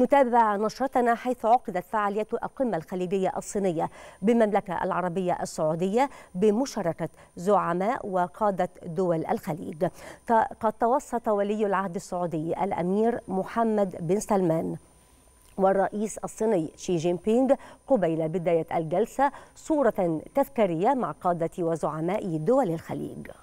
نتابع نشرتنا حيث عقدت فعالية القمة الخليجية الصينية بالمملكة العربية السعودية بمشاركة زعماء وقادة دول الخليج قد توسط ولي العهد السعودي الأمير محمد بن سلمان والرئيس الصيني شي جين بينغ قبيل بداية الجلسة صورة تذكارية مع قادة وزعماء دول الخليج